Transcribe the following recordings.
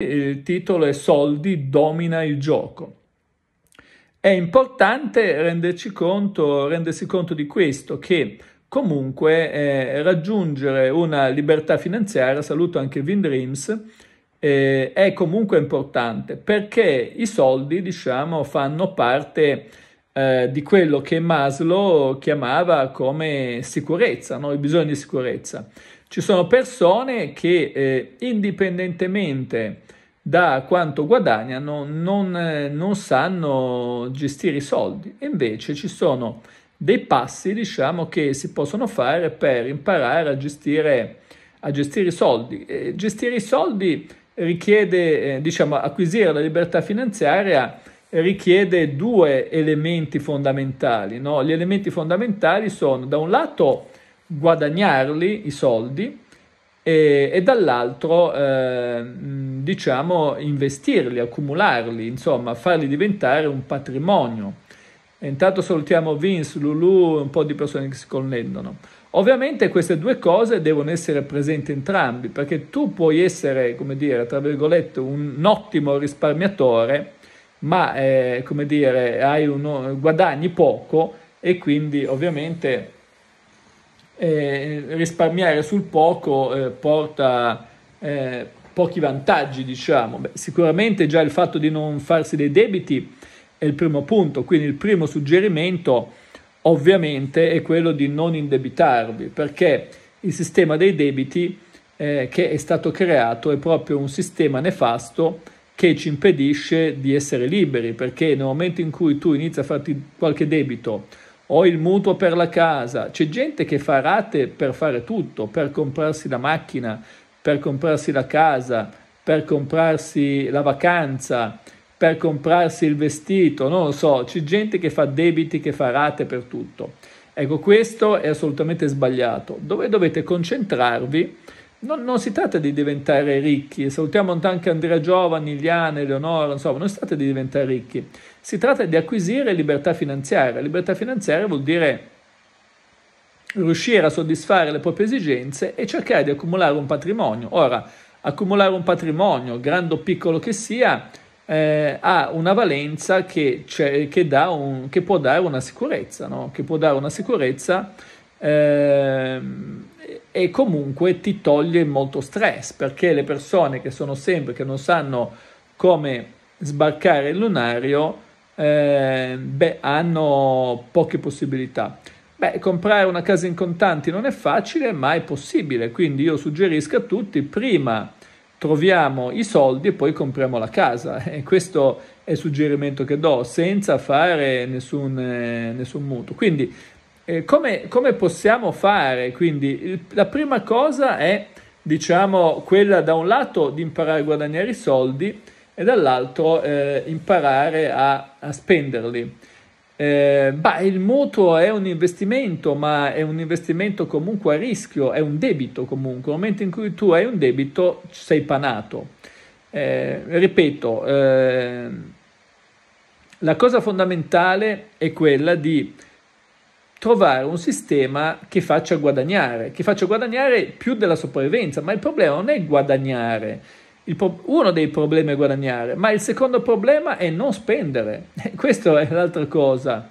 Il titolo è Soldi domina il gioco. È importante renderci conto, rendersi conto di questo, che comunque eh, raggiungere una libertà finanziaria, saluto anche Vindreams, eh, è comunque importante perché i soldi, diciamo, fanno parte eh, di quello che Maslow chiamava come sicurezza, no? i bisogni di sicurezza. Ci sono persone che eh, indipendentemente da quanto guadagnano non, eh, non sanno gestire i soldi invece ci sono dei passi diciamo che si possono fare per imparare a gestire, a gestire i soldi. Eh, gestire i soldi richiede, eh, diciamo, acquisire la libertà finanziaria richiede due elementi fondamentali. No? Gli elementi fondamentali sono da un lato guadagnarli i soldi e, e dall'altro eh, diciamo investirli, accumularli, insomma farli diventare un patrimonio. intanto salutiamo Vince, Lulu, un po' di persone che si connettono. Ovviamente queste due cose devono essere presenti entrambi, perché tu puoi essere, come dire, tra virgolette, un ottimo risparmiatore, ma eh, come dire, uno, guadagni poco e quindi ovviamente eh, risparmiare sul poco eh, porta eh, pochi vantaggi, diciamo. Beh, sicuramente già il fatto di non farsi dei debiti è il primo punto, quindi il primo suggerimento ovviamente è quello di non indebitarvi, perché il sistema dei debiti eh, che è stato creato è proprio un sistema nefasto che ci impedisce di essere liberi, perché nel momento in cui tu inizi a farti qualche debito ho il mutuo per la casa, c'è gente che fa rate per fare tutto, per comprarsi la macchina, per comprarsi la casa, per comprarsi la vacanza, per comprarsi il vestito, non lo so, c'è gente che fa debiti, che fa rate per tutto. Ecco, questo è assolutamente sbagliato. Dove dovete concentrarvi? non, non, si tratta di diventare ricchi, salutiamo anche Andrea Giovanni, Liane, Eleonora, insomma, non si tratta di diventare ricchi, si tratta di acquisire libertà finanziaria. Libertà finanziaria vuol dire riuscire a soddisfare le proprie esigenze e cercare di accumulare un patrimonio. Ora, accumulare un patrimonio, grande o piccolo che sia, eh, ha una valenza che, che, un, che, può dare una sicurezza, no? che può dare una sicurezza. Eh, e comunque ti toglie molto stress perché le persone che sono sempre, che non sanno come sbarcare il lunario, eh, beh, hanno poche possibilità. Beh, comprare una casa in contanti non è facile, ma è possibile, quindi io suggerisco a tutti prima troviamo i soldi e poi compriamo la casa. E questo è il suggerimento che do, senza fare nessun, eh, nessun mutuo. Quindi eh, come, come, possiamo fare? Quindi il, la prima cosa è, diciamo, quella da un lato di imparare a guadagnare i soldi e dall'altro eh, imparare a, a spenderli. Eh, bah, il mutuo è un investimento, ma è un investimento comunque a rischio, è un debito comunque. Nel momento in cui tu hai un debito, sei panato. Eh, ripeto, eh, la cosa fondamentale è quella di trovare un sistema che faccia guadagnare, che faccia guadagnare più della sopravvivenza, ma il problema non è guadagnare, pro- uno dei problemi è guadagnare, ma il secondo problema è non spendere, questa è l'altra cosa.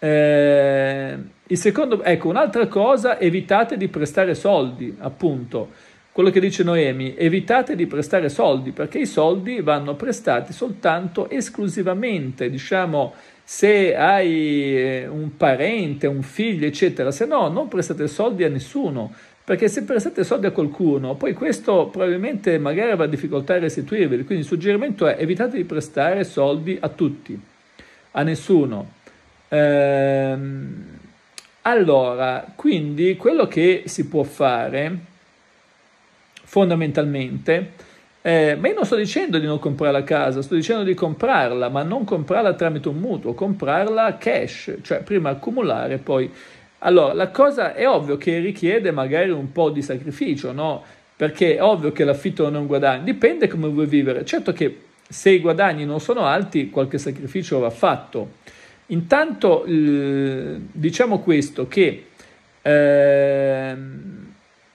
Eh, il secondo, ecco, un'altra cosa, evitate di prestare soldi, appunto. Quello che dice Noemi, evitate di prestare soldi perché i soldi vanno prestati soltanto esclusivamente, diciamo, se hai eh, un parente, un figlio, eccetera. Se no, non prestate soldi a nessuno, perché se prestate soldi a qualcuno, poi questo probabilmente magari avrà difficoltà a restituirveli. Quindi il suggerimento è evitate di prestare soldi a tutti, a nessuno. Ehm, allora, quindi quello che si può fare fondamentalmente eh, ma io non sto dicendo di non comprare la casa, sto dicendo di comprarla, ma non comprarla tramite un mutuo, comprarla cash, cioè prima accumulare, poi... Allora, la cosa è ovvio che richiede magari un po' di sacrificio, no? Perché è ovvio che l'affitto non è guadagno, dipende come vuoi vivere. Certo che se i guadagni non sono alti, qualche sacrificio va fatto. Intanto, diciamo questo, che... Eh,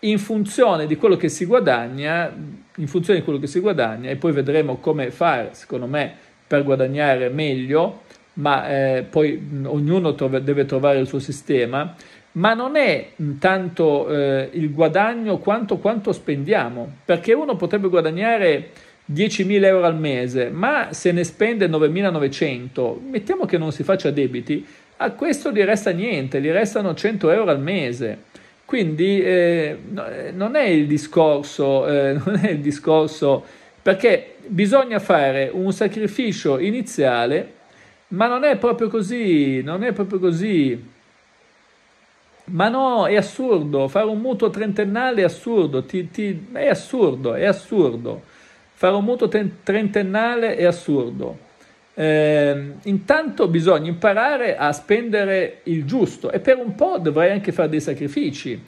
in funzione di quello che si guadagna in funzione di quello che si guadagna e poi vedremo come fare, secondo me, per guadagnare meglio, ma eh, poi mh, ognuno trova, deve trovare il suo sistema, ma non è tanto eh, il guadagno quanto quanto spendiamo, perché uno potrebbe guadagnare 10.000 euro al mese, ma se ne spende 9.900, mettiamo che non si faccia debiti, a questo gli resta niente, gli restano 100 euro al mese. Quindi eh, eh, non è il discorso, eh, non è il discorso, perché bisogna fare un sacrificio iniziale, ma non è proprio così, non è proprio così. Ma no, è assurdo, fare un mutuo trentennale è assurdo, ti, ti, è assurdo, è assurdo. Fare un mutuo trentennale è assurdo. Eh, intanto bisogna imparare a spendere il giusto e per un po' dovrai anche fare dei sacrifici.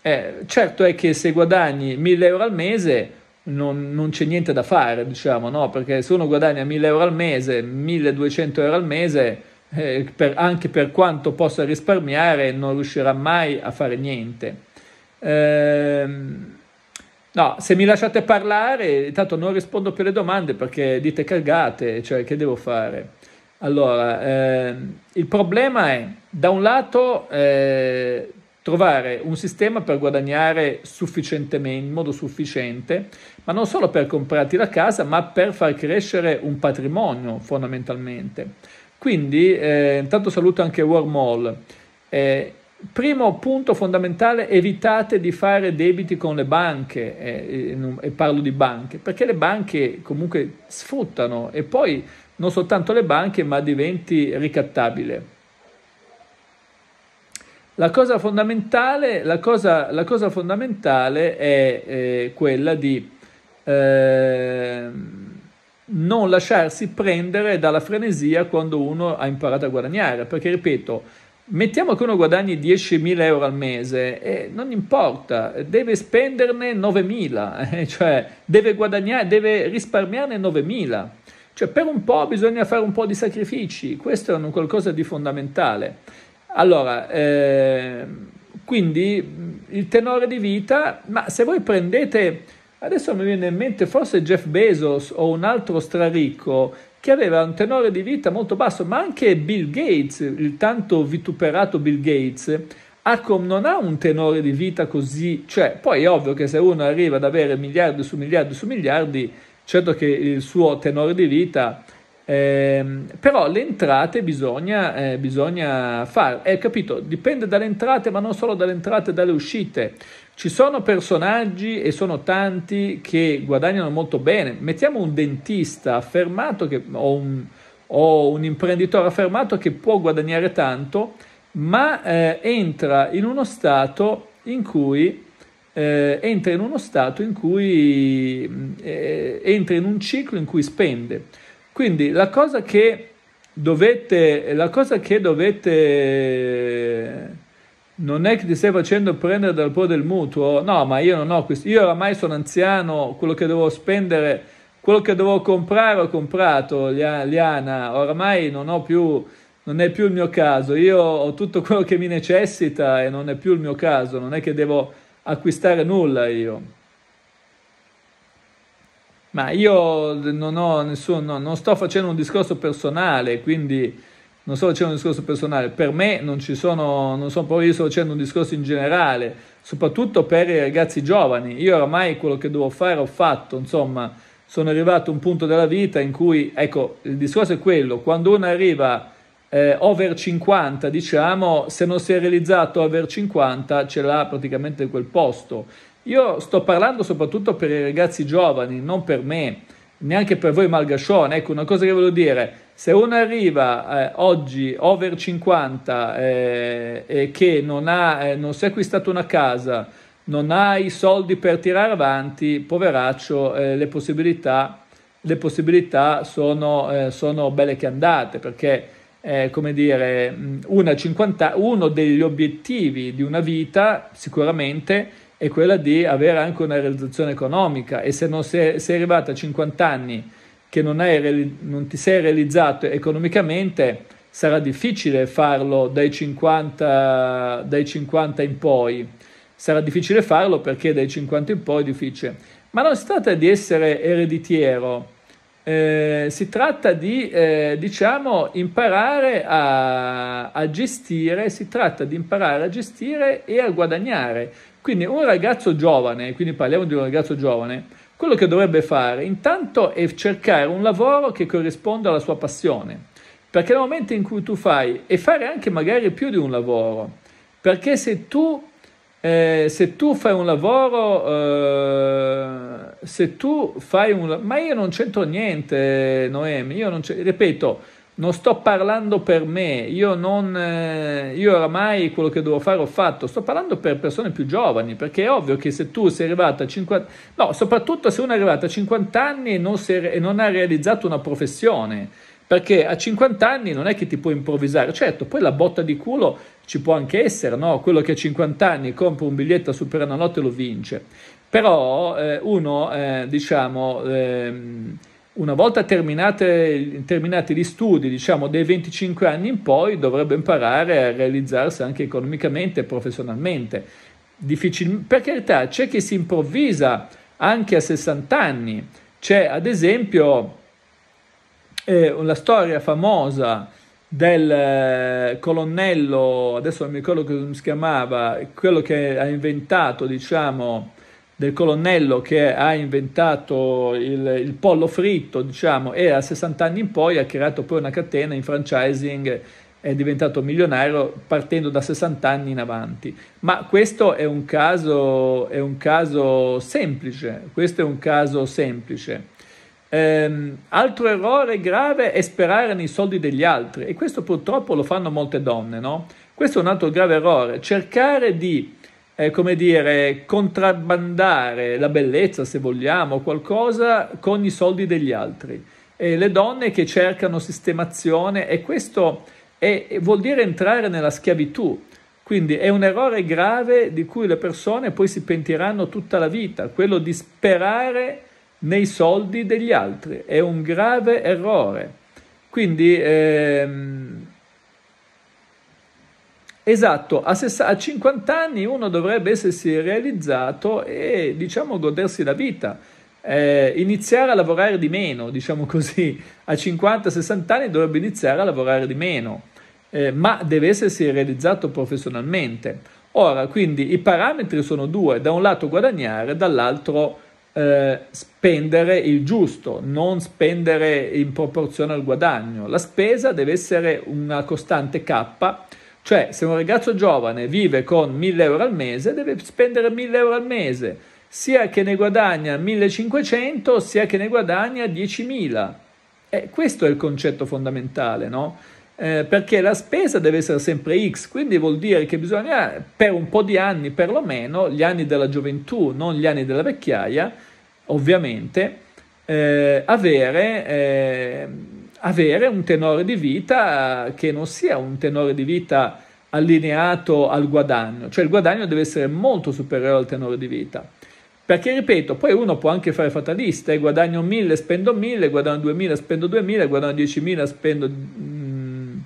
Eh, certo è che se guadagni 1000 euro al mese non, non c'è niente da fare, diciamo, no? perché se uno guadagna 1000 euro al mese, 1200 euro al mese, eh, per, anche per quanto possa risparmiare, non riuscirà mai a fare niente. Eh, No, se mi lasciate parlare, intanto non rispondo più alle domande perché dite cagate, cioè che devo fare? Allora, eh, il problema è, da un lato, eh, trovare un sistema per guadagnare sufficientemente, in modo sufficiente, ma non solo per comprarti la casa, ma per far crescere un patrimonio fondamentalmente. Quindi, eh, intanto saluto anche Warmall. Eh, Primo punto fondamentale, evitate di fare debiti con le banche, eh, e parlo di banche, perché le banche comunque sfruttano e poi non soltanto le banche ma diventi ricattabile. La cosa fondamentale, la cosa, la cosa fondamentale è eh, quella di eh, non lasciarsi prendere dalla frenesia quando uno ha imparato a guadagnare, perché ripeto, Mettiamo che uno guadagni 10.000 euro al mese, eh, non importa, deve spenderne 9.000, eh, cioè deve, deve risparmiarne 9.000. Cioè per un po' bisogna fare un po' di sacrifici, questo è un qualcosa di fondamentale. Allora, eh, quindi mm, il tenore di vita, ma se voi prendete, adesso mi viene in mente forse Jeff Bezos o un altro straricco, che aveva un tenore di vita molto basso, ma anche Bill Gates, il tanto vituperato Bill Gates, Acom non ha un tenore di vita così, cioè poi è ovvio che se uno arriva ad avere miliardi su miliardi su miliardi, certo che il suo tenore di vita, ehm, però le entrate bisogna, eh, bisogna fare, eh, capito, dipende dalle entrate ma non solo dalle entrate, dalle uscite, ci sono personaggi e sono tanti che guadagnano molto bene. Mettiamo un dentista affermato che, o, un, o, un, imprenditore affermato che può guadagnare tanto, ma eh, entra in uno stato in cui eh, entra in uno stato in cui mm, eh, entra in un ciclo in cui spende. Quindi la cosa che dovete, la cosa che dovete non è che ti stai facendo prendere dal po' del mutuo, no, ma io non ho questo, io oramai sono anziano, quello che devo spendere, quello che devo comprare ho comprato, Liana, oramai non ho più, non è più il mio caso, io ho tutto quello che mi necessita e non è più il mio caso, non è che devo acquistare nulla io. Ma io non ho nessuno, non sto facendo un discorso personale, quindi non sto facendo un discorso personale, per me non ci sono, non sono proprio, io sto facendo un discorso in generale, soprattutto per i ragazzi giovani. Io oramai quello che devo fare ho fatto, insomma, sono arrivato a un punto della vita in cui, ecco, il discorso è quello, quando uno arriva eh, over 50, diciamo, se non si è realizzato over 50 ce l'ha praticamente quel posto. Io sto parlando soprattutto per i ragazzi giovani, non per me, neanche per voi Malgascione, ecco, una cosa che voglio dire se uno arriva eh, oggi over 50 eh, e che non, ha, eh, non si è acquistato una casa, non ha i soldi per tirare avanti, poveraccio, eh, le possibilità, le, possibilità, sono, eh, sono belle che andate perché eh, come dire, 50, mm, uno degli obiettivi di una vita sicuramente è quella di avere anche una realizzazione economica e se non sei, sei arrivato a 50 anni che non, è, non ti sei realizzato economicamente, sarà difficile farlo dai 50, dai 50 in poi. Sarà difficile farlo perché dai 50 in poi è difficile. Ma non si tratta di essere ereditiero, eh, si tratta di, eh, diciamo, imparare a, a, gestire, si tratta di imparare a gestire e a guadagnare. Quindi un ragazzo giovane, quindi parliamo di un ragazzo giovane, quello che dovrebbe fare intanto è cercare un lavoro che corrisponda alla sua passione, perché nel momento in cui tu fai, e fare anche magari più di un lavoro, perché se tu, eh, se tu fai un lavoro, eh, se tu fai un lavoro, ma io non c'entro niente Noemi, io non c'entro, ripeto, non sto parlando per me, io, non, eh, io oramai quello che devo fare ho fatto, sto parlando per persone più giovani, perché è ovvio che se tu sei arrivato a 50, no, soprattutto se uno è arrivato a 50 anni e non, e non ha realizzato una professione, perché a 50 anni non è che ti puoi improvvisare, certo, poi la botta di culo ci può anche essere, no? quello che a 50 anni compra un biglietto a Superanalotto lo vince, però eh, uno, eh, diciamo... Ehm, una volta terminati gli studi, diciamo dai 25 anni in poi, dovrebbe imparare a realizzarsi anche economicamente e professionalmente. Difficil- per carità, c'è chi si improvvisa anche a 60 anni, c'è ad esempio eh, la storia famosa del eh, colonnello, adesso non mi ricordo come si chiamava, quello che ha inventato, diciamo, del colonnello che ha inventato il, il, pollo fritto, diciamo, e a 60 anni in poi ha creato poi una catena in franchising, è diventato milionario partendo da 60 anni in avanti. Ma questo è un caso, è un caso semplice, questo è un caso semplice. Ehm, altro errore grave è sperare nei soldi degli altri e questo purtroppo lo fanno molte donne, no? Questo è un altro grave errore, cercare di eh, come dire, contrabbandare la bellezza, se vogliamo, qualcosa con i soldi degli altri. E le donne che cercano sistemazione e questo è, vuol dire entrare nella schiavitù. Quindi è un errore grave di cui le persone poi si pentiranno tutta la vita, quello di sperare nei soldi degli altri. È un grave errore. Quindi ehm, Esatto, a, 50 anni uno dovrebbe essersi realizzato e diciamo godersi la vita, eh, iniziare a lavorare di meno, diciamo così, a 50-60 anni dovrebbe iniziare a lavorare di meno, eh, ma deve essersi realizzato professionalmente. Ora, quindi i parametri sono due, da un lato guadagnare, dall'altro eh, spendere il giusto, non spendere in proporzione al guadagno. La spesa deve essere una costante K cioè, se un ragazzo giovane vive con 1000 euro al mese, deve spendere 1000 euro al mese, sia che ne guadagna 1500, sia che ne guadagna 10.000. E eh, questo è il concetto fondamentale, no? Eh, perché la spesa deve essere sempre X, quindi vuol dire che bisogna, per un po' di anni perlomeno, gli anni della gioventù, non gli anni della vecchiaia, ovviamente, eh, avere... Eh, avere un tenore di vita che non sia un tenore di vita allineato al guadagno, cioè il guadagno deve essere molto superiore al tenore di vita. Perché ripeto, poi uno può anche fare fatalista, e eh, guadagno 1000, spendo 1000, guadagno 2000, spendo 2000, guadagno 10.000, spendo, mm,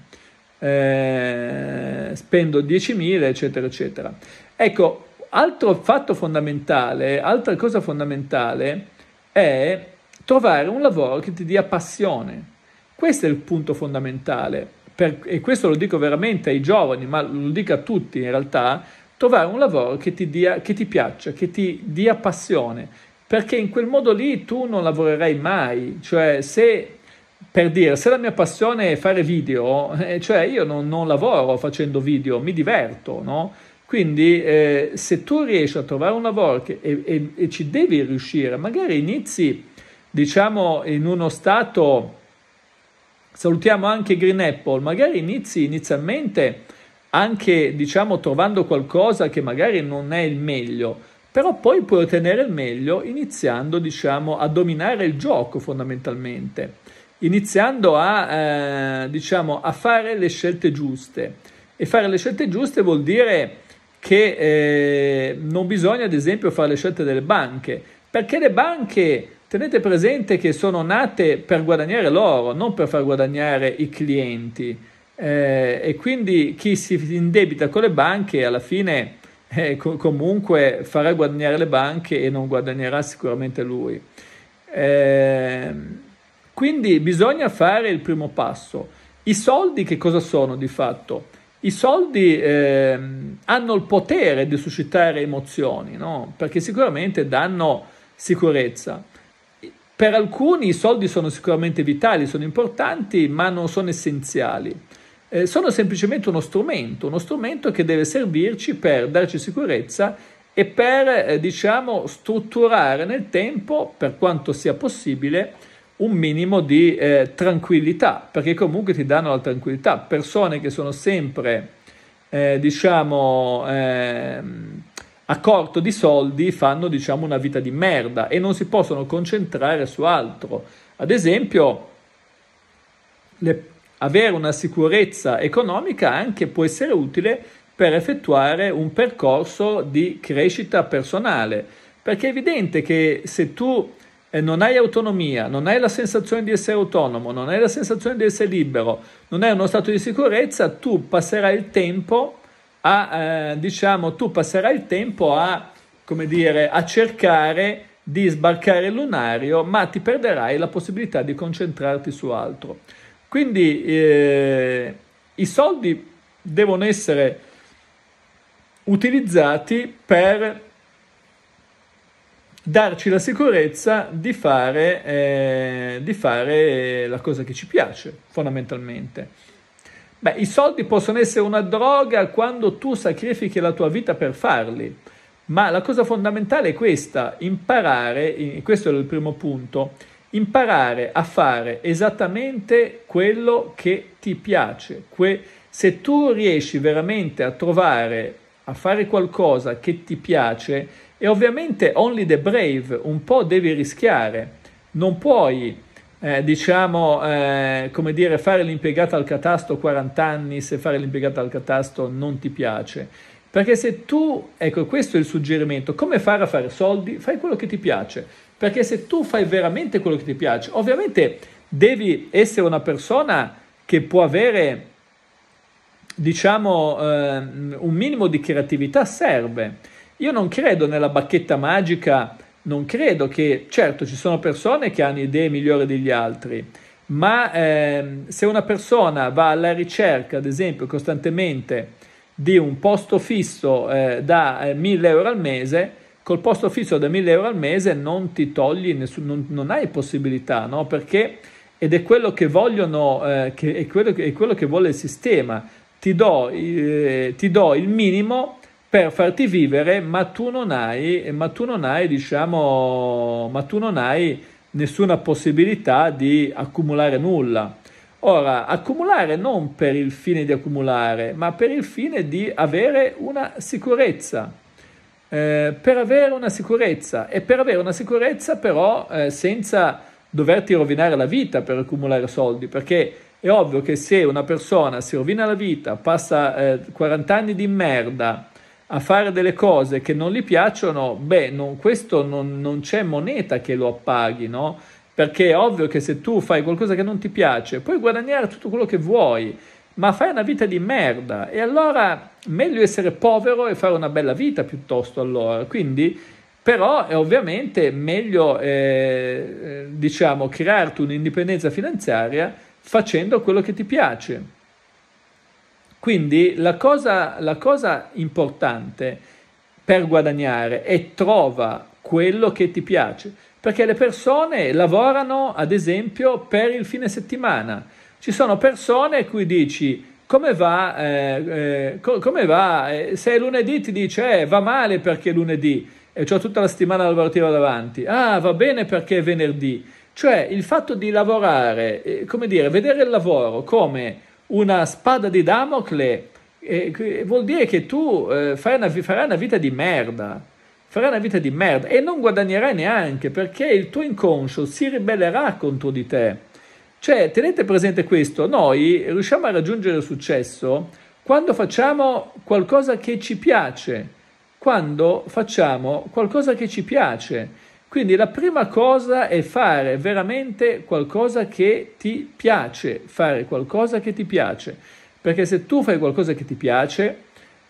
eh, spendo 10.000, eccetera, eccetera. Ecco, altro fatto fondamentale, altra cosa fondamentale è trovare un lavoro che ti dia passione. Questo è il punto fondamentale, per, e questo lo dico veramente ai giovani, ma lo dico a tutti in realtà, trovare un lavoro che ti, dia, che ti piaccia, che ti dia passione, perché in quel modo lì tu non lavorerai mai, cioè se per dire, se la mia passione è fare video, eh, cioè io non, non, lavoro facendo video, mi diverto, no? Quindi eh, se tu riesci a trovare un lavoro che, e, e, e ci devi riuscire, magari inizi, diciamo, in uno stato Salutiamo anche Green Apple, magari inizi inizialmente anche diciamo trovando qualcosa che magari non è il meglio, però poi puoi ottenere il meglio iniziando diciamo a dominare il gioco fondamentalmente, iniziando a eh, diciamo a fare le scelte giuste. E fare le scelte giuste vuol dire che eh, non bisogna ad esempio fare le scelte delle banche, perché le banche Tenete presente che sono nate per guadagnare loro, non per far guadagnare i clienti. Eh, e quindi chi si indebita con le banche alla fine eh, co- comunque farà guadagnare le banche e non guadagnerà sicuramente lui. Eh, quindi bisogna fare il primo passo. I soldi che cosa sono di fatto? I soldi eh, hanno il potere di suscitare emozioni, no? perché sicuramente danno sicurezza. Per alcuni i soldi sono sicuramente vitali, sono importanti, ma non sono essenziali. Eh, sono semplicemente uno strumento, uno strumento che deve servirci per darci sicurezza e per, eh, diciamo, strutturare nel tempo, per quanto sia possibile, un minimo di eh, tranquillità, perché comunque ti danno la tranquillità. Persone che sono sempre, eh, diciamo, ehm, a corto di soldi fanno diciamo una vita di merda e non si possono concentrare su altro. Ad esempio, le, avere una sicurezza economica anche può essere utile per effettuare un percorso di crescita personale, perché è evidente che se tu eh, non hai autonomia, non hai la sensazione di essere autonomo, non hai la sensazione di essere libero, non hai uno stato di sicurezza, tu passerai il tempo a, eh, diciamo, tu passerai il tempo a, come dire, a cercare di sbarcare il lunario, ma ti perderai la possibilità di concentrarti su altro. Quindi eh, i soldi devono essere utilizzati per darci la sicurezza di fare, eh, di fare la cosa che ci piace, fondamentalmente. Beh, i soldi possono essere una droga quando tu sacrifichi la tua vita per farli, ma la cosa fondamentale è questa, imparare, questo è il primo punto, imparare a fare esattamente quello che ti piace. Que- se tu riesci veramente a trovare, a fare qualcosa che ti piace, e ovviamente only the brave, un po' devi rischiare, non puoi eh, diciamo, eh, come dire, fare l'impiegato al catasto 40 anni se fare l'impiegato al catasto non ti piace. Perché se tu, ecco questo è il suggerimento, come fare a fare soldi? Fai quello che ti piace, perché se tu fai veramente quello che ti piace, ovviamente devi essere una persona che può avere, diciamo, eh, un minimo di creatività serve. Io non credo nella bacchetta magica non credo che, certo ci sono persone che hanno idee migliori degli altri, ma ehm, se una persona va alla ricerca, ad esempio, costantemente di un posto fisso eh, da eh, 1000 euro al mese, col posto fisso da 1000 euro al mese non ti togli, nessun, non, non, hai possibilità, no? Perché, ed è quello che vogliono, eh, che, è, quello, è, quello, che vuole il sistema, ti do, eh, ti do il minimo per farti vivere, ma tu non hai, ma tu non hai, diciamo, ma tu non hai nessuna possibilità di accumulare nulla. Ora, accumulare non per il fine di accumulare, ma per il fine di avere una sicurezza. Eh, per avere una sicurezza e per avere una sicurezza però eh, senza doverti rovinare la vita per accumulare soldi, perché è ovvio che se una persona si rovina la vita, passa eh, 40 anni di merda, a fare delle cose che non gli piacciono, beh, non, questo non, non, c'è moneta che lo appaghi, no? Perché è ovvio che se tu fai qualcosa che non ti piace, puoi guadagnare tutto quello che vuoi, ma fai una vita di merda. E allora meglio essere povero e fare una bella vita piuttosto allora. Quindi, però è ovviamente meglio, eh, diciamo, crearti un'indipendenza finanziaria facendo quello che ti piace. Quindi la cosa, la cosa importante per guadagnare è trova quello che ti piace, perché le persone lavorano ad esempio per il fine settimana. Ci sono persone cui dici come va, eh, eh, co- come va? Eh, se è lunedì ti dice eh, va male perché è lunedì e ho tutta la settimana lavorativa davanti, ah va bene perché è venerdì, cioè il fatto di lavorare, eh, come dire, vedere il lavoro come una spada di Damocle, eh, vuol dire che tu eh, farai, una, farai una vita di merda, farai una vita di merda e non guadagnerai neanche perché il tuo inconscio si ribellerà contro di te. Cioè, tenete presente questo, noi riusciamo a raggiungere il successo quando facciamo qualcosa che ci piace, quando facciamo qualcosa che ci piace. Quindi la prima cosa è fare veramente qualcosa che ti piace, fare qualcosa che ti piace, perché se tu fai qualcosa che ti piace,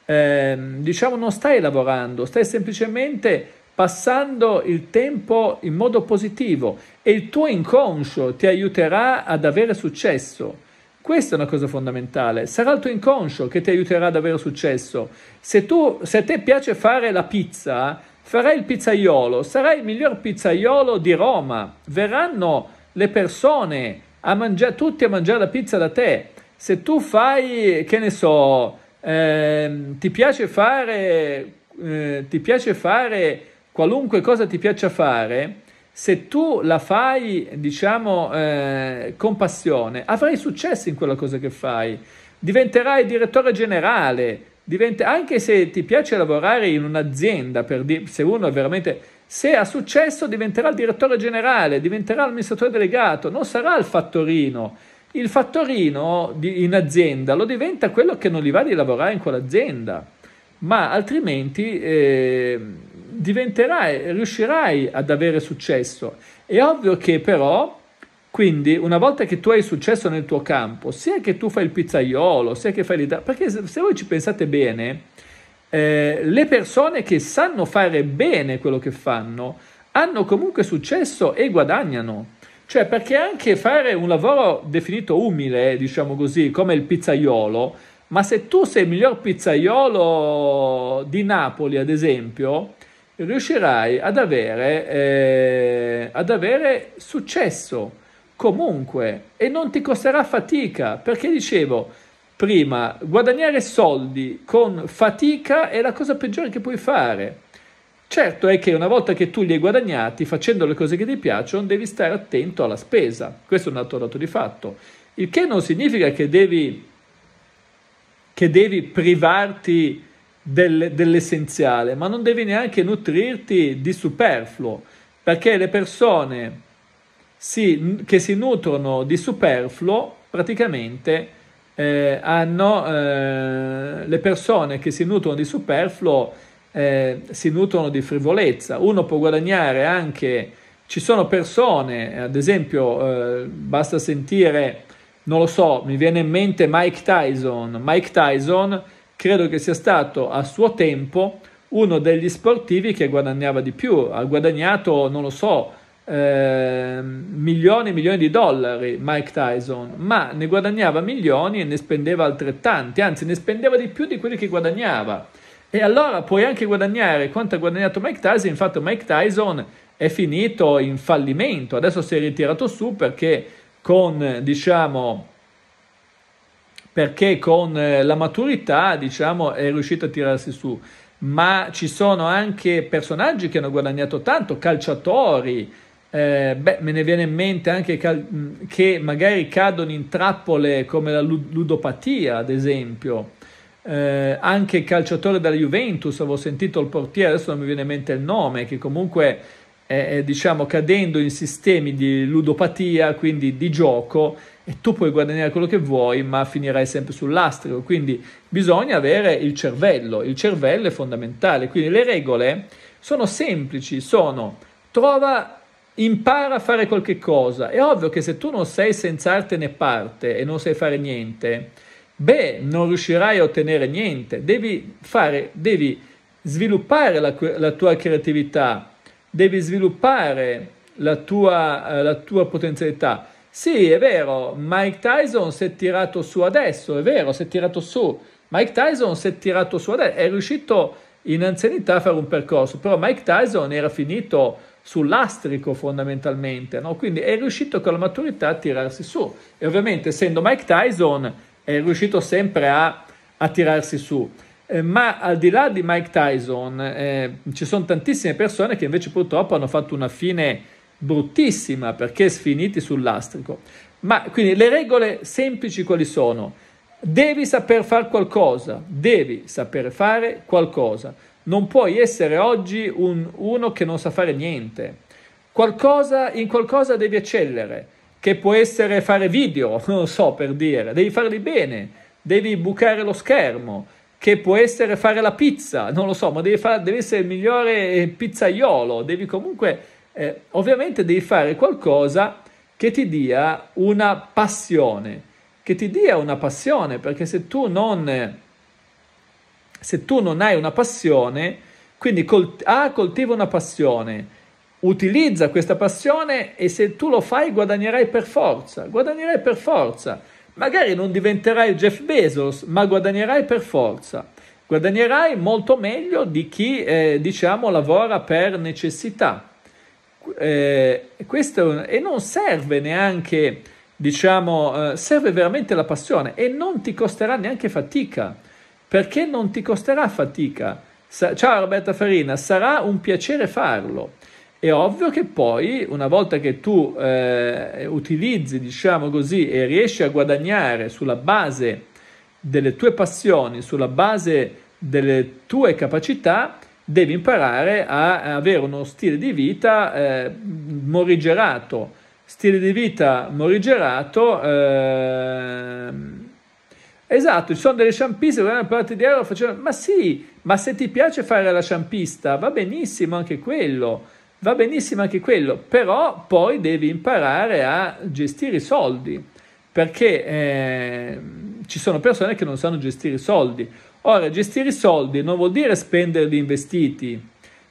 ehm, diciamo non stai lavorando, stai semplicemente passando il tempo in modo positivo e il tuo inconscio ti aiuterà ad avere successo. Questa è una cosa fondamentale, sarà il tuo inconscio che ti aiuterà ad avere successo. Se, tu, se a te piace fare la pizza, Farai il pizzaiolo, sarai il miglior pizzaiolo di Roma. Verranno le persone a mangiare, tutti a mangiare la pizza da te. Se tu fai, che ne so, eh, ti piace fare, eh, ti piace fare qualunque cosa ti piaccia fare, se tu la fai, diciamo, eh, con passione, avrai successo in quella cosa che fai. Diventerai direttore generale, diventa, anche se ti piace lavorare in un'azienda, per di, se uno è veramente, se ha successo diventerà il direttore generale, diventerà l'amministratore delegato, non sarà il fattorino. Il fattorino di, in azienda lo diventa quello che non gli va di lavorare in quell'azienda, ma altrimenti eh, diventerai, riuscirai ad avere successo. È ovvio che però quindi, una volta che tu hai successo nel tuo campo, sia che tu fai il pizzaiolo, sia che fai l'Italia, perché se voi ci pensate bene, eh, le persone che sanno fare bene quello che fanno hanno comunque successo e guadagnano. Cioè, perché anche fare un lavoro definito umile, diciamo così, come il pizzaiolo, ma se tu sei il miglior pizzaiolo di Napoli, ad esempio, riuscirai ad avere, eh, ad avere successo comunque e non ti costerà fatica, perché dicevo prima, guadagnare soldi con fatica è la cosa peggiore che puoi fare. Certo è che una volta che tu li hai guadagnati, facendo le cose che ti piacciono, devi stare attento alla spesa. Questo è un altro dato di fatto. Il che non significa che devi, che devi privarti del, dell'essenziale, ma non devi neanche nutrirti di superfluo, perché le persone si, che si nutrono di superfluo praticamente eh, hanno eh, le persone che si nutrono di superfluo eh, si nutrono di frivolezza uno può guadagnare anche ci sono persone ad esempio eh, basta sentire non lo so mi viene in mente Mike Tyson Mike Tyson credo che sia stato a suo tempo uno degli sportivi che guadagnava di più ha guadagnato non lo so Ehm, milioni e milioni di dollari Mike Tyson, ma ne guadagnava milioni e ne spendeva altrettanti, anzi ne spendeva di più di quelli che guadagnava. E allora puoi anche guadagnare quanto ha guadagnato Mike Tyson, infatti Mike Tyson è finito in fallimento, adesso si è ritirato su perché con, diciamo, perché con eh, la maturità, diciamo, è riuscito a tirarsi su. Ma ci sono anche personaggi che hanno guadagnato tanto, calciatori, eh, beh, me ne viene in mente anche cal- che magari cadono in trappole come la ludopatia, ad esempio. Eh, anche il calciatore della Juventus, avevo sentito il portiere, adesso non mi viene in mente il nome, che comunque eh, diciamo cadendo in sistemi di ludopatia, quindi di gioco, e tu puoi guadagnare quello che vuoi, ma finirai sempre sul Quindi bisogna avere il cervello, il cervello è fondamentale. Quindi le regole sono semplici, sono trova impara a fare qualche cosa. È ovvio che se tu non sei senza arte né parte e non sai fare niente, beh, non riuscirai a ottenere niente. Devi fare, devi sviluppare la, la tua creatività, devi sviluppare la tua, eh, la tua potenzialità. Sì, è vero, Mike Tyson si è tirato su adesso, è vero, si è tirato su. Mike Tyson si è tirato su adesso, è riuscito a in anzianità fare un percorso, però Mike Tyson era finito sull'astrico fondamentalmente, no? quindi è riuscito con la maturità a tirarsi su e ovviamente essendo Mike Tyson è riuscito sempre a, a tirarsi su. Eh, ma al di là di Mike Tyson eh, ci sono tantissime persone che invece purtroppo hanno fatto una fine bruttissima perché sfiniti sull'astrico. Ma quindi le regole semplici quali sono? Devi saper fare qualcosa, devi saper fare qualcosa. Non puoi essere oggi un, uno che non sa fare niente. Qualcosa, in qualcosa devi eccellere, che può essere fare video, non lo so per dire, devi farli bene, devi bucare lo schermo, che può essere fare la pizza, non lo so, ma devi, fare, devi essere il migliore pizzaiolo, devi comunque, eh, ovviamente devi fare qualcosa che ti dia una passione che ti dia una passione, perché se tu non, se tu non hai una passione, quindi col, ah, coltiva una passione, utilizza questa passione e se tu lo fai guadagnerai per forza, guadagnerai per forza. Magari non diventerai Jeff Bezos, ma guadagnerai per forza. Guadagnerai molto meglio di chi, eh, diciamo, lavora per necessità. Eh, questo, e non serve neanche diciamo, eh, serve veramente la passione e non ti costerà neanche fatica. Perché non ti costerà fatica? Sa- Ciao Roberta Farina, sarà un piacere farlo. È ovvio che poi, una volta che tu eh, utilizzi, diciamo così, e riesci a guadagnare sulla base delle tue passioni, sulla base delle tue capacità, devi imparare a avere uno stile di vita eh, morigerato stile di vita morigerato. Ehm, Esatto, ci sono delle sciampiste che vanno parte di aereo facevano, ma sì, ma se ti piace fare la sciampista va benissimo anche quello, va benissimo anche quello, però poi devi imparare a gestire i soldi, perché eh, ci sono persone che non sanno gestire i soldi. Ora, gestire i soldi non vuol dire spenderli investiti,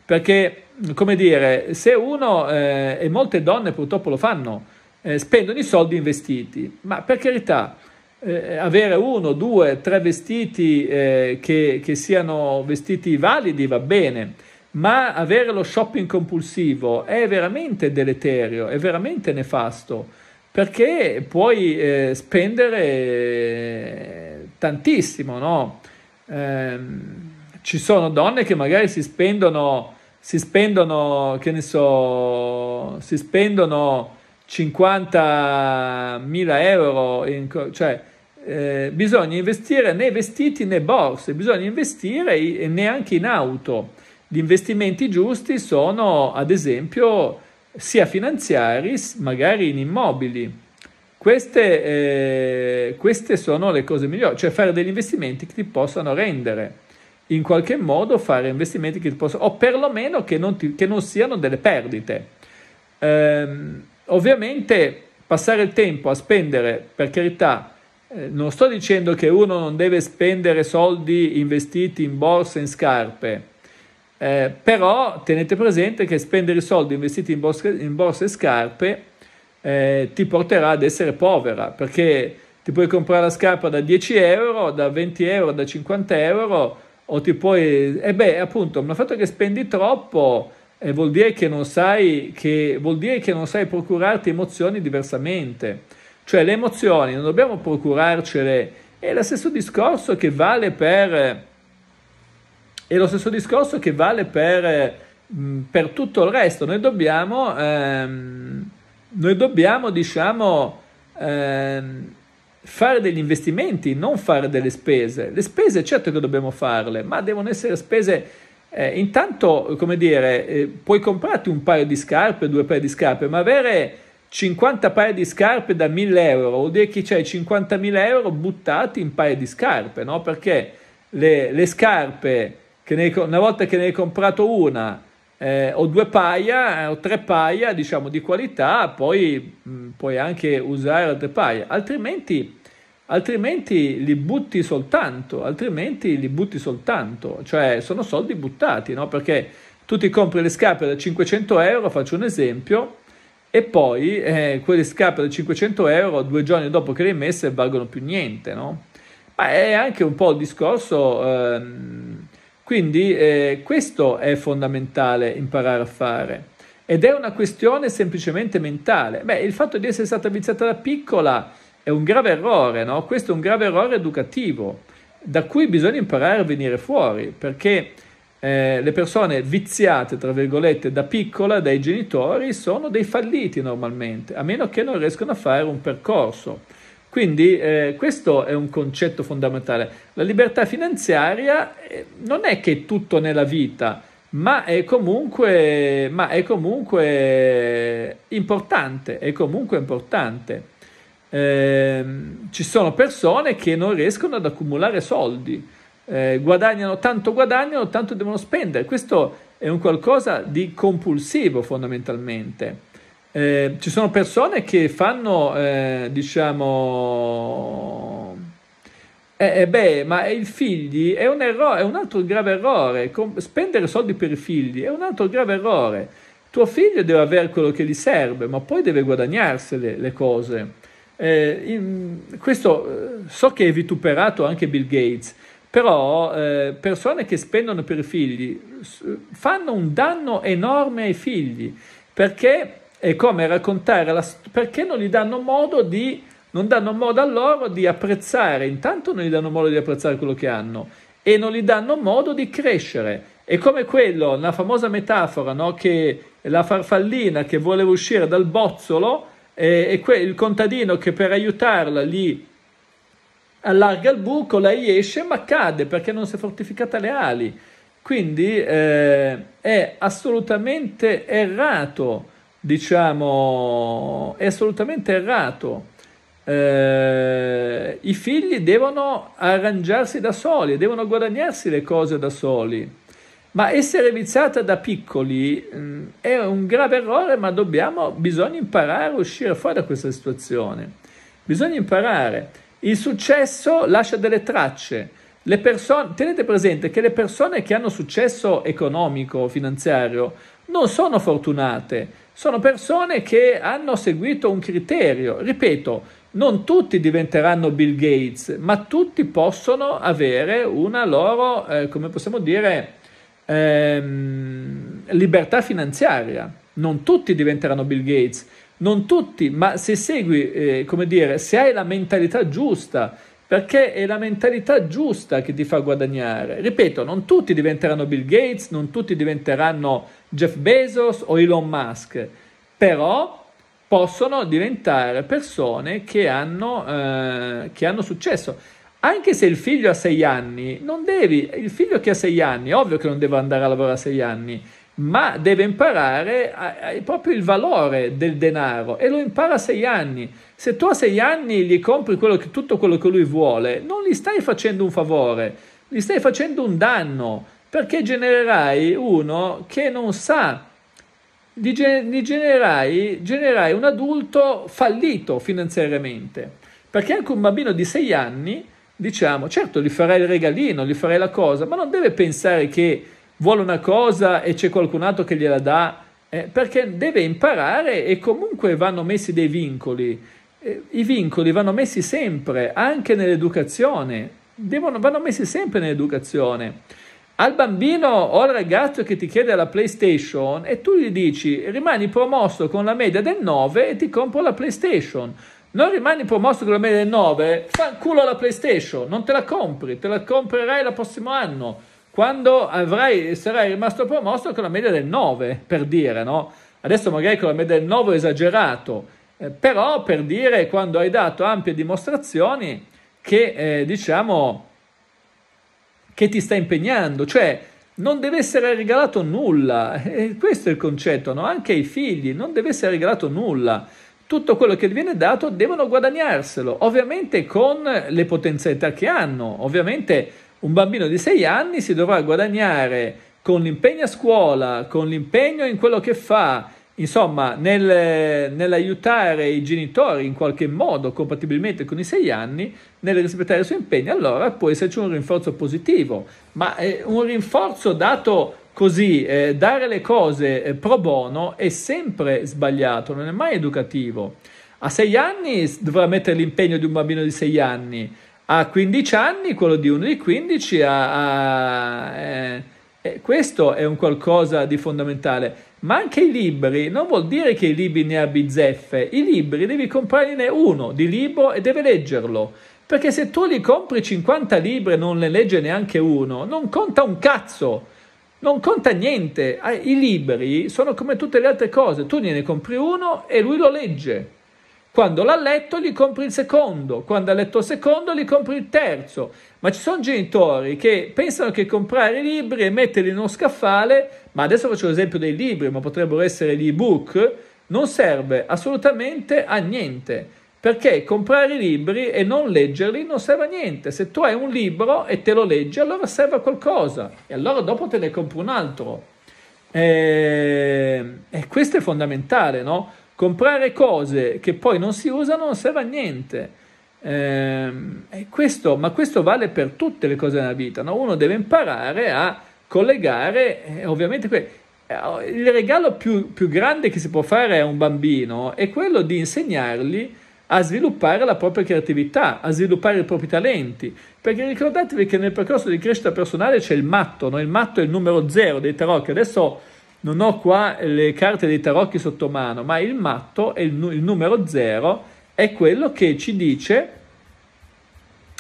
perché come dire, se uno, eh, e molte donne purtroppo lo fanno, eh, spendono i soldi in vestiti, ma per carità, eh, avere uno, due, tre vestiti eh, che, che siano vestiti validi va bene, ma avere lo shopping compulsivo è veramente deleterio, è veramente nefasto, perché puoi eh, spendere eh, tantissimo, no? Ehm, ci sono donne che magari si spendono si spendono, che ne so, si spendono 50.000 euro, in, cioè eh, bisogna investire né vestiti né borse, bisogna investire i, neanche in auto. Gli investimenti giusti sono, ad esempio, sia finanziari, magari in immobili. Queste, eh, queste sono le cose migliori, cioè fare degli investimenti che ti possano rendere in qualche modo fare investimenti che ti possono, o perlomeno che non, ti, che non siano delle perdite. Ehm, ovviamente passare il tempo a spendere, per carità, eh, non sto dicendo che uno non deve spendere soldi investiti in borsa e in scarpe, eh, però tenete presente che spendere i soldi investiti in borsa, in borsa e scarpe eh, ti porterà ad essere povera, perché ti puoi comprare la scarpa da 10 euro, da 20 euro, da 50 euro, o ti puoi... E eh beh, appunto, il fatto che spendi troppo eh, vuol, dire che non sai che, vuol dire che non sai procurarti emozioni diversamente. Cioè le emozioni non dobbiamo procurarcele. È lo stesso discorso che vale per... È lo stesso discorso che vale per, mm, per tutto il resto. Noi dobbiamo, ehm, noi dobbiamo diciamo, ehm, fare degli investimenti, non fare delle spese. Le spese certo che dobbiamo farle, ma devono essere spese eh, intanto, come dire, eh, puoi comprarti un paio di scarpe, due paio di scarpe, ma avere 50 paia di scarpe da 1000 euro vuol dire che c'hai 50.000 euro buttati in paia di scarpe, no? Perché le, le scarpe, ne, una volta che ne hai comprato una, eh, o due paia eh, o tre paia diciamo di qualità poi mh, mm, puoi anche usare altre paia altrimenti altrimenti li butti soltanto altrimenti li butti soltanto cioè sono soldi buttati no perché tu ti compri le scarpe da 500 euro faccio un esempio e poi eh, quelle scarpe da 500 euro due giorni dopo che le hai messe valgono più niente no ma è anche un po' il discorso ehm, quindi eh, questo è fondamentale imparare a fare. Ed è una questione semplicemente mentale. Beh, il fatto di essere stata viziata da piccola è un grave errore, no? Questo è un grave errore educativo, da cui bisogna imparare a venire fuori, perché eh, le persone viziate, tra virgolette, da piccola, dai genitori, sono dei falliti normalmente, a meno che non riescano a fare un percorso. Quindi eh, questo è un concetto fondamentale. La libertà finanziaria eh, non è che è tutto nella vita, ma è comunque, ma è comunque importante, è comunque importante. Eh, ci sono persone che non riescono ad accumulare soldi, eh, guadagnano tanto, guadagnano tanto devono spendere. Questo è un qualcosa di compulsivo fondamentalmente. Eh, ci sono persone che fanno, eh, diciamo, eh, eh beh, ma i figli è un, errore, è un altro grave errore. Com- spendere soldi per i figli è un altro grave errore. Tuo figlio deve avere quello che gli serve, ma poi deve guadagnarsele le cose. Eh, in, questo so che è vituperato anche Bill Gates, però eh, persone che spendono per i figli fanno un danno enorme ai figli perché è come raccontare la perché non gli danno modo di, non danno modo a loro di apprezzare, intanto non gli danno modo di apprezzare quello che hanno e non gli danno modo di crescere. È come quello, la famosa metafora, no? che la farfallina che voleva uscire dal bozzolo e, e que- il contadino che per aiutarla gli allarga il buco, lei esce ma cade perché non si è fortificata le ali. Quindi eh, è assolutamente errato diciamo, è assolutamente errato. Eh, I figli devono arrangiarsi da soli, devono guadagnarsi le cose da soli. Ma essere viziata da piccoli mh, mm, è un grave errore, ma dobbiamo, bisogna imparare a uscire fuori da questa situazione. Bisogna imparare. Il successo lascia delle tracce. Person- tenete presente che le persone che hanno successo economico, finanziario, non sono fortunate, sono persone che hanno seguito un criterio. Ripeto, non tutti diventeranno Bill Gates, ma tutti possono avere una loro, eh, come possiamo dire, ehm, libertà finanziaria. Non tutti diventeranno Bill Gates, non tutti, ma se segui, eh, come dire, se hai la mentalità giusta, perché è la mentalità giusta che ti fa guadagnare. Ripeto, non tutti diventeranno Bill Gates, non tutti diventeranno Jeff Bezos o Elon Musk, però possono diventare persone che hanno, eh, che hanno successo. Anche se il figlio ha sei anni, non devi, il figlio che ha sei anni, ovvio che non deve andare a lavorare a sei anni, ma deve imparare proprio il valore del denaro e lo impara a sei anni. Se tu a sei anni gli compri quello che, tutto quello che lui vuole, non gli stai facendo un favore, gli stai facendo un danno, perché genererai uno che non sa, gli, gli genererai, genererai un adulto fallito finanziariamente, perché anche un bambino di sei anni, diciamo, certo gli farai il regalino, gli farai la cosa, ma non deve pensare che vuole una cosa e c'è qualcun altro che gliela dà, eh, perché deve imparare e comunque vanno messi dei vincoli. Eh, I vincoli vanno messi sempre, anche nell'educazione, Devono, vanno messi sempre nell'educazione. Al bambino o al ragazzo che ti chiede la PlayStation e tu gli dici rimani promosso con la media del 9 e ti compro la PlayStation. Non rimani promosso con la media del 9, fa culo la PlayStation, non te la compri, te la comprerai il prossimo anno quando avrai, sarai rimasto promosso con la media del 9, per dire, no? Adesso magari con la media del 9 è esagerato, eh, però per dire quando hai dato ampie dimostrazioni che, eh, diciamo, che ti sta impegnando, cioè non deve essere regalato nulla, e eh, questo è il concetto, no? anche ai figli non deve essere regalato nulla, tutto quello che viene dato devono guadagnarselo, ovviamente con le potenzialità che hanno, ovviamente un bambino di 6 anni si dovrà guadagnare con l'impegno a scuola, con l'impegno in quello che fa, insomma nel, nell'aiutare i genitori in qualche modo, compatibilmente con i 6 anni, nel rispettare i suoi impegni, allora può esserci un rinforzo positivo, ma eh, un rinforzo dato Così eh, dare le cose eh, pro bono è sempre sbagliato, non è mai educativo. A 6 anni dovrà mettere l'impegno di un bambino di 6 anni, ha 15 anni, quello di uno di 15 ha, ha, eh, eh, questo è un qualcosa di fondamentale. Ma anche i libri, non vuol dire che i libri ne ha bizzeffe, i libri devi comprarne uno di libro e deve leggerlo. Perché se tu li compri 50 libri e non ne legge neanche uno, non conta un cazzo, non conta niente. Ah, I libri sono come tutte le altre cose, tu ne compri uno e lui lo legge. Quando l'ha letto gli compri il secondo, quando ha letto il secondo gli compri il terzo. Ma ci sono genitori che pensano che comprare i libri e metterli in uno scaffale, ma adesso faccio l'esempio dei libri, ma potrebbero essere gli ebook, non serve assolutamente a niente. Perché comprare i libri e non leggerli non serve a niente. Se tu hai un libro e te lo leggi, allora serve a qualcosa. E allora dopo te ne compri un altro. E, ehm, e questo è fondamentale, no? Comprare cose che poi non si usano non serve a niente. Eh, questo, ma questo vale per tutte le cose della vita. No? Uno deve imparare a collegare, eh, ovviamente, que- eh, il regalo più, più grande che si può fare a un bambino è quello di insegnargli a sviluppare la propria creatività, a sviluppare i propri talenti. Perché ricordatevi che nel percorso di crescita personale c'è il matto, no? il matto è il numero zero dei tarocchi. Adesso non ho qua le carte dei tarocchi sotto mano, ma il matto, il, il numero zero, è quello che ci dice,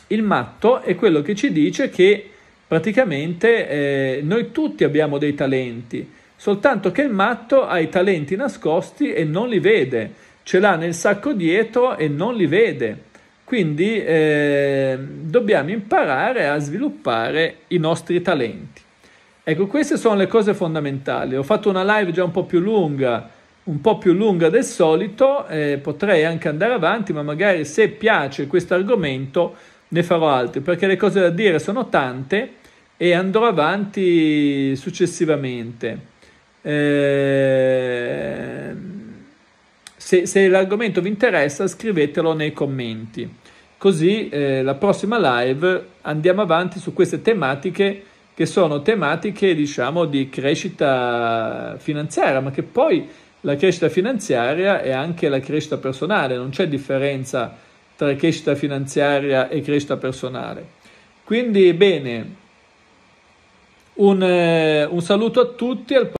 il matto è quello che ci dice che praticamente eh, noi tutti abbiamo dei talenti, soltanto che il matto ha i talenti nascosti e non li vede, ce l'ha nel sacco dietro e non li vede. Quindi eh, dobbiamo imparare a sviluppare i nostri talenti. Ecco, queste sono le cose fondamentali. Ho fatto una live già un po' più lunga, un po' più lunga del solito, eh, potrei anche andare avanti, ma magari se piace questo argomento ne farò altri, perché le cose da dire sono tante e andrò avanti successivamente. Eh, se, se l'argomento vi interessa scrivetelo nei commenti, così eh, la prossima live andiamo avanti su queste tematiche che sono tematiche diciamo di crescita finanziaria, ma che poi la crescita finanziaria è anche la crescita personale, non c'è differenza tra crescita finanziaria e crescita personale. Quindi bene, un, eh, un saluto a tutti.